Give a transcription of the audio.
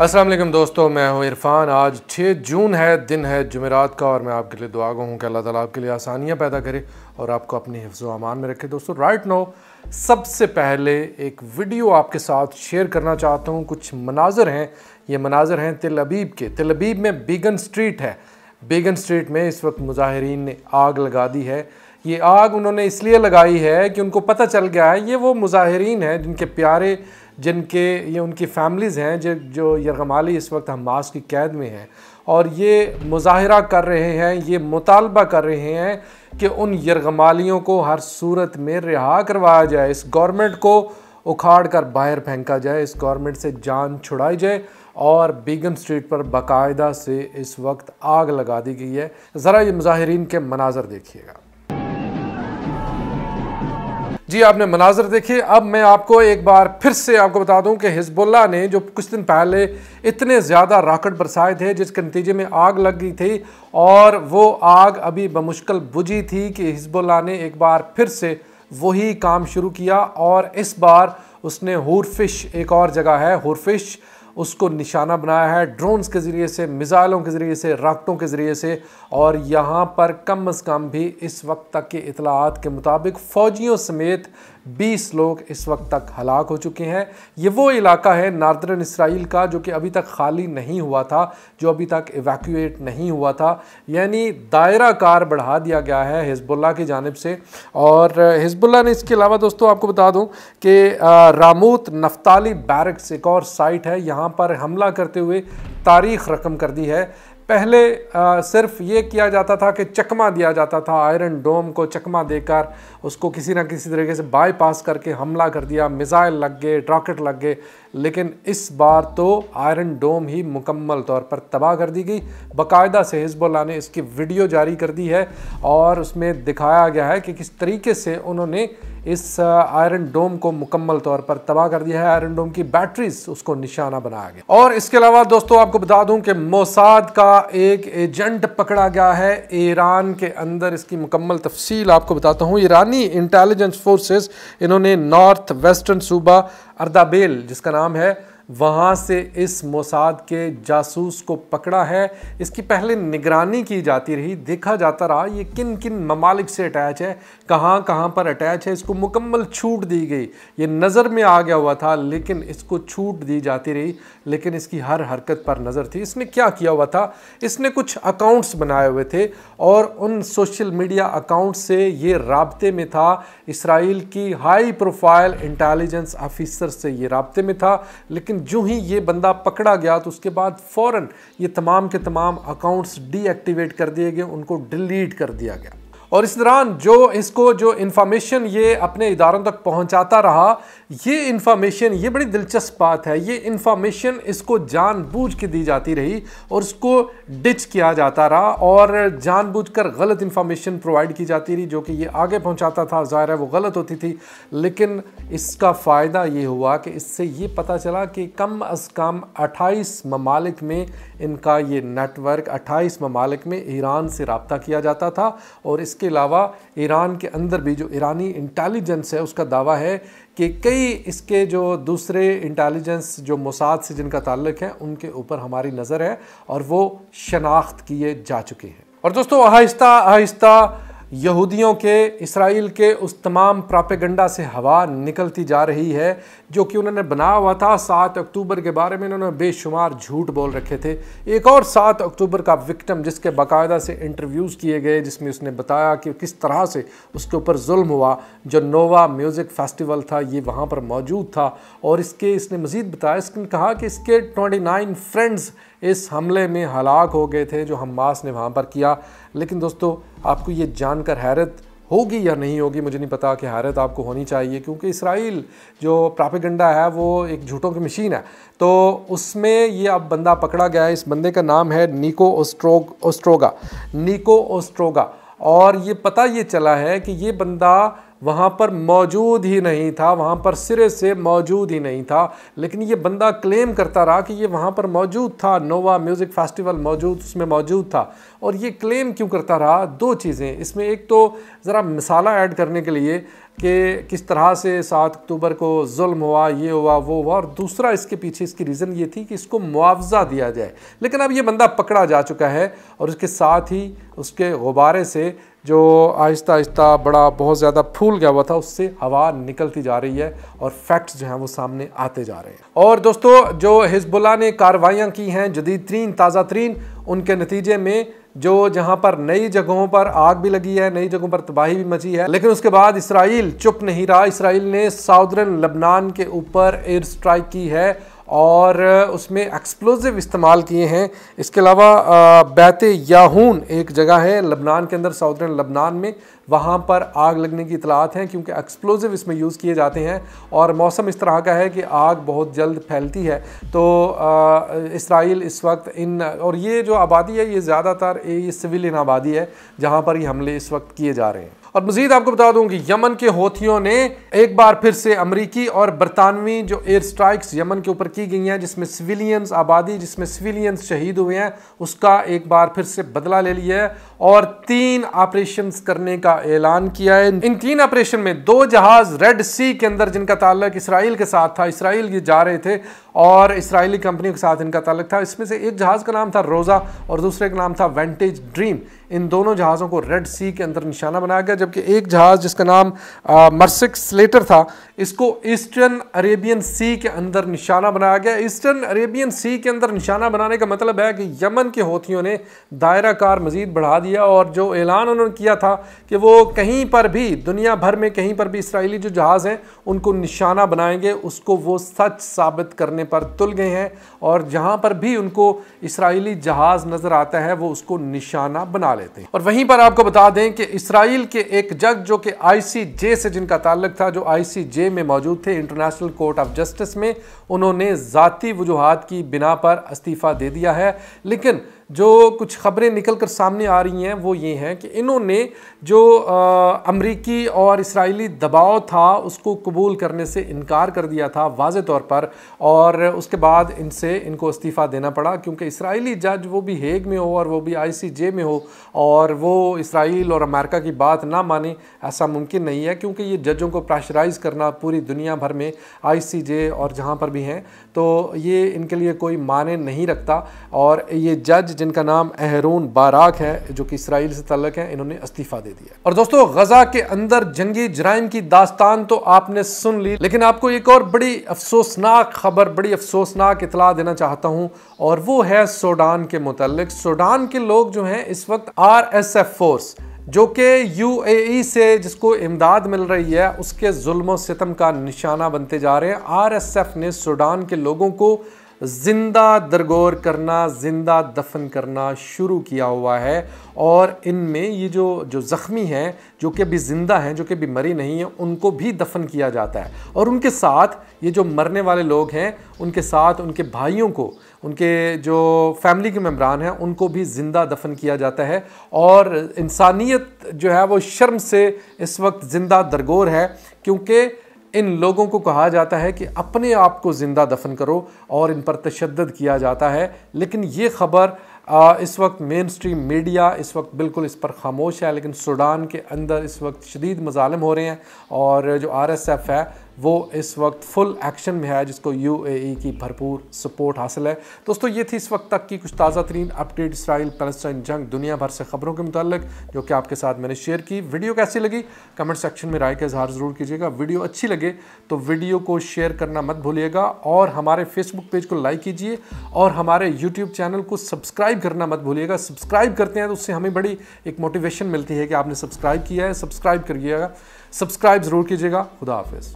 असलम दोस्तों मैं हूं इरफान आज 6 जून है दिन है जुमेरात का और मैं आपके लिए दुआ गो हूँ कि अल्लाह ताला आपके लिए आसानियाँ पैदा करे और आपको अपने हिफ्ज़ अमान में रखे दोस्तों राइट नो सबसे पहले एक वीडियो आपके साथ शेयर करना चाहता हूँ कुछ मनाजर हैं ये मनाजर हैं तिल अबीब के तिल अबीब में बीगन स्ट्रीट है बीगन स्ट्रीट में इस वक्त मुजाहरीन ने आग लगा दी है ये आग उन्होंने इसलिए लगाई है कि उनको पता चल गया है ये वो मुजाहरीन हैं जिनके प्यारे जिनके ये उनकी फैमिलीज़ हैं जो जो यरगमाली इस वक्त हमास की कैद में हैं और ये मुजाहरा कर रहे हैं ये मुतालबा कर रहे हैं कि उन यरगमालियों को हर सूरत में रिहा करवाया जाए इस गवर्नमेंट को उखाड़ कर बाहर फेंका जाए इस गवर्नमेंट से जान छुड़ाई जाए और बीगन स्ट्रीट पर बाकायदा से इस वक्त आग लगा दी गई है ज़रा ये मुजाहरीन के मनाजर देखिएगा जी आपने मनाजर देखे अब मैं आपको एक बार फिर से आपको बता दूं कि हिजबुल्ला ने जो कुछ दिन पहले इतने ज़्यादा राकेट बरसाए थे जिसके नतीजे में आग लग गई थी और वो आग अभी बमुश्किल बुझी थी कि हिजबुल्ला ने एक बार फिर से वही काम शुरू किया और इस बार उसने हुरफिश एक और जगह है हरफिश उसको निशाना बनाया है ड्रोन्स के ज़रिए से मिज़ाइलों के ज़रिए से राकटों के ज़रिए से और यहाँ पर कम अज़ कम भी इस वक्त तक की इतलात के मुताबिक फ़ौजियों समेत बीस लोग इस वक्त तक हलाक हो चुके हैं ये वो इलाका है नार्दर्न इसराइल का जो कि अभी तक खाली नहीं हुआ था जो अभी तक इवैक्यूएट नहीं हुआ था यानी दायरा कार बढ़ा दिया गया है हिजबुल्ला की जानब से और हिजबुल्ला ने इसके अलावा दोस्तों आपको बता दूँ कि रामूत नफ्ताली बैरक्स एक और साइट है यहाँ पर हमला करते हुए तारीख रकम कर दी है पहले आ, सिर्फ ये किया जाता था कि चकमा दिया जाता था आयरन डोम को चकमा देकर उसको किसी ना किसी तरीके से बाईपास करके हमला कर दिया मिज़ाइल लग गए रॉकेट लग गए लेकिन इस बार तो आयरन डोम ही मुकम्मल तौर पर तबाह कर दी गई बाकायदा से हिजबुल्ला ने इसकी वीडियो जारी कर दी है और उसमें दिखाया गया है कि किस तरीके से उन्होंने इस आयरन डोम को मुकम्मल तौर पर तबाह कर दिया है आयरन डोम की बैटरीज उसको निशाना बनाया गया और इसके अलावा दोस्तों आपको बता दूं कि मोसाद का एक एजेंट पकड़ा गया है ईरान के अंदर इसकी मुकम्मल तफसील आपको बताता हूँ ईरानी इंटेलिजेंस फोर्सेस इन्होंने नॉर्थ वेस्टर्न सूबा अर्दाबेल जिसका नाम है वहाँ से इस मोसाद के जासूस को पकड़ा है इसकी पहले निगरानी की जाती रही देखा जाता रहा ये किन किन ममालिक से अटैच है कहाँ कहाँ पर अटैच है इसको मुकम्मल छूट दी गई ये नज़र में आ गया हुआ था लेकिन इसको छूट दी जाती रही लेकिन इसकी हर हरकत पर नज़र थी इसने क्या किया हुआ था इसने कुछ अकाउंट्स बनाए हुए थे और उन सोशल मीडिया अकाउंट से ये रबते में था इसराइल की हाई प्रोफाइल इंटेलिजेंस ऑफिसर से ये रबते में था लेकिन लेकिन जो ही ये बंदा पकड़ा गया तो उसके बाद फ़ौर ये तमाम के तमाम अकाउंट्स डीएक्टिवेट कर दिए गए उनको डिलीट कर दिया गया और इस दौरान जो इसको जो इन्फॉर्मेशन ये अपने इदारों तक पहुंचाता रहा ये इन्फॉर्मेशन ये बड़ी दिलचस्प बात है ये इन्फॉर्मेशन इसको जानबूझ के दी जाती रही और उसको डिच किया जाता रहा और जानबूझकर गलत इन्फॉर्मेशन प्रोवाइड की जाती रही जो कि ये आगे पहुंचाता था ज़ाहिर है वो गलत होती थी लेकिन इसका फ़ायदा ये हुआ कि इससे ये पता चला कि कम अज़ कम अट्ठाईस ममालिक में इनका ये नेटवर्क अट्ठाईस ममालिक में ईरान से रबता किया जाता था और इस इसके अलावा ईरान के अंदर भी जो ईरानी इंटेलिजेंस है उसका दावा है कि कई इसके जो दूसरे इंटेलिजेंस जो मोसाद से जिनका ताल्लुक है उनके ऊपर हमारी नज़र है और वो शनाख्त किए जा चुके हैं और दोस्तों आहिस्ता आहिस्ता यहूदियों के इसराइल के उस तमाम प्रापेगंडा से हवा निकलती जा रही है जो कि उन्होंने बनाया हुआ था सात अक्टूबर के बारे में उन्होंने बेशुमार झूठ बोल रखे थे एक और सात अक्टूबर का विक्टम जिसके बाकायदा से इंटरव्यूज़ किए गए जिसमें उसने बताया कि किस तरह से उसके ऊपर जुल्म हुआ जो नोवा म्यूज़िक फेस्टिवल था ये वहाँ पर मौजूद था और इसके इसने मज़ीद बताया इसने कहा कि इसके ट्वेंटी नाइन फ्रेंड्स इस हमले में हलाक हो गए थे जो हमास ने वहाँ पर किया लेकिन दोस्तों आपको ये जानकर हैरत होगी या नहीं होगी मुझे नहीं पता कि हैरत आपको होनी चाहिए क्योंकि इसराइल जो प्रापिगंडा है वो एक झूठों की मशीन है तो उसमें ये अब बंदा पकड़ा गया है इस बंदे का नाम है निको ओस्ट्रोग ओस्ट्रोगा निको ओस्ट्रोगा और ये पता ये चला है कि ये बंदा वहाँ पर मौजूद ही नहीं था वहाँ पर सिरे से मौजूद ही नहीं था लेकिन ये बंदा क्लेम करता रहा कि ये वहाँ पर मौजूद था नोवा म्यूज़िक फेस्टिवल मौजूद उसमें मौजूद था और ये क्लेम क्यों करता रहा दो चीज़ें इसमें एक तो ज़रा मिसाला ऐड करने के लिए कि किस तरह से सात अक्टूबर को जुल्म हुआ ये हुआ वो हुआ और दूसरा इसके पीछे इसकी रीज़न ये थी कि इसको मुआवजा दिया जाए लेकिन अब ये बंदा पकड़ा जा चुका है और उसके साथ ही उसके गुब्बारे से जो आहिस्ता आहिस्ता बड़ा बहुत ज़्यादा फूल गया हुआ था उससे हवा निकलती जा रही है और फैक्ट्स जो हैं वो सामने आते जा रहे हैं और दोस्तों जो हिजबुल्ला ने कार्रवाइयाँ की हैं जदीद तरीन ताज़ा तरीन उनके नतीजे में जो जहाँ पर नई जगहों पर आग भी लगी है नई जगहों पर तबाही भी मची है लेकिन उसके बाद इसराइल चुप नहीं रहा इसराइल ने साउदर्न लबनान के ऊपर एयर स्ट्राइक की है और उसमें एक्सप्लोजिव इस्तेमाल किए हैं इसके अलावा बैत याहून एक जगह है लबनान के अंदर साउदर्न लबनान में वहाँ पर आग लगने की इतलात हैं क्योंकि एक्सप्लोजिव इसमें यूज़ किए जाते हैं और मौसम इस तरह का है कि आग बहुत जल्द फैलती है तो इसराइल इस वक्त इन और ये जो आबादी है ये ज़्यादातर ये सिविलियन आबादी है जहाँ पर ये हमले इस वक्त किए जा रहे हैं और मजीद आपको बता दूं कि यमन के होथियों ने एक बार फिर से अमरीकी और बरतानवी जो एयर स्ट्राइक्स यमन के ऊपर की गई हैं जिसमें सिविलियंस आबादी जिसमें सिविलियंस शहीद हुए हैं उसका एक बार फिर से बदला ले लिया है और तीन ऑपरेशन करने का ऐलान किया है इन तीन ऑपरेशन में दो जहाज रेड सी के अंदर जिनका ताल्लक इसराइल के साथ था इसराइल ये जा रहे थे और इसराइली कंपनियों के साथ इनका तलक था इसमें से एक जहाज़ का नाम था रोज़ा और दूसरे का नाम था वेंटेज ड्रीम इन दोनों जहाज़ों को रेड सी के अंदर निशाना बनाया गया जबकि एक जहाज़ जिसका नाम मर्सिक स्लेटर था इसको ईस्टर्न अरेबियन सी के अंदर निशाना बनाया गया ईस्टर्न अरेबियन सी के अंदर निशाना बनाने का मतलब है कि यमन के होतीयों ने दायरा कार मज़ीद बढ़ा दिया और जो ऐलान उन्होंने किया था कि वो कहीं पर भी दुनिया भर में कहीं पर भी इसराइली जो जहाज़ हैं उनको निशाना बनाएंगे उसको वो सच साबित करने करने पर तुल गए हैं और जहाँ पर भी उनको इसराइली जहाज़ नज़र आता है वो उसको निशाना बना लेते हैं और वहीं पर आपको बता दें कि इसराइल के एक जज जो कि आईसीजे से जिनका ताल्लक था जो आईसीजे में मौजूद थे इंटरनेशनल कोर्ट ऑफ जस्टिस में उन्होंने ज़ाती वजूहत की बिना पर इस्तीफ़ा दे दिया है लेकिन जो कुछ ख़बरें निकल कर सामने आ रही हैं वो ये हैं कि इन्होंने जो अमरीकी और इसराइली दबाव था उसको कबूल करने से इनकार कर दिया था वाज तौर पर और उसके बाद इनसे इनको इस्तीफ़ा देना पड़ा क्योंकि इसराइली जज वो भी हेग में हो और वो भी आईसीजे में हो और वो इसराइल और अमेरिका की बात ना माने ऐसा मुमकिन नहीं है क्योंकि ये जजों को प्रेशराइज़ करना पूरी दुनिया भर में जे और जहाँ पर भी हैं तो ये इनके लिए कोई माने नहीं रखता और ये जज जिनका नाम अहरून बाराक है जो कि इसराइल से तलक है इन्होंने इस्तीफ़ा दे दिया और दोस्तों गजा के अंदर जंगी जराइम की दास्तान तो आपने सुन ली लेकिन आपको एक और बड़ी अफसोसनाक खबर बड़ी अफसोसनाक इतला देना चाहता हूँ और वो है सोडान के मतलब सोडान के लोग जो हैं इस वक्त आर एस एफ फोर्स जो कि यू ए ई से जिसको इमदाद मिल रही है उसके जुल्म सितम का निशाना बनते जा रहे हैं आर एस एफ ने सूडान के लोगों को ज़िंदा दरगोर करना ज़िंदा दफन करना शुरू किया हुआ है और इनमें ये जो जो ज़ख्मी हैं जो कि अभी ज़िंदा हैं जो कि अभी मरी नहीं हैं उनको भी दफन किया जाता है और उनके साथ ये जो मरने वाले लोग हैं उनके साथ उनके भाइयों को उनके जो फैमिली के मम्बरान हैं उनको भी ज़िंदा दफन किया जाता है और इंसानियत जो है वो शर्म से इस वक्त ज़िंदा दरगोर है क्योंकि इन लोगों को कहा जाता है कि अपने आप को ज़िंदा दफन करो और इन पर तशद किया जाता है लेकिन ये खबर इस वक्त मेन स्ट्रीम मीडिया इस वक्त बिल्कुल इस पर खामोश है लेकिन सूडान के अंदर इस वक्त शदीद मजालम हो रहे हैं और जो आर एस एफ़ है वो इस वक्त फुल एक्शन में है जिसको यू e की भरपूर सपोर्ट हासिल है दोस्तों ये थी इस वक्त तक की कुछ ताज़ा तरीन अपडेट इसराइल पैलस्टाइन जंग दुनिया भर से खबरों के मुतालिक जो कि आपके साथ मैंने शेयर की वीडियो कैसी लगी कमेंट सेक्शन में राय का इजहार ज़रूर कीजिएगा वीडियो अच्छी लगे तो वीडियो को शेयर करना मत भूलिएगा और हमारे फेसबुक पेज को लाइक कीजिए और हमारे यूट्यूब चैनल को सब्सक्राइब करना मत भूलिएगा सब्सक्राइब करते हैं तो उससे हमें बड़ी एक मोटिवेशन मिलती है कि आपने सब्सक्राइब किया है सब्सक्राइब करिएगा सब्सक्राइब ज़रूर कीजिएगा खुदा हाफिज़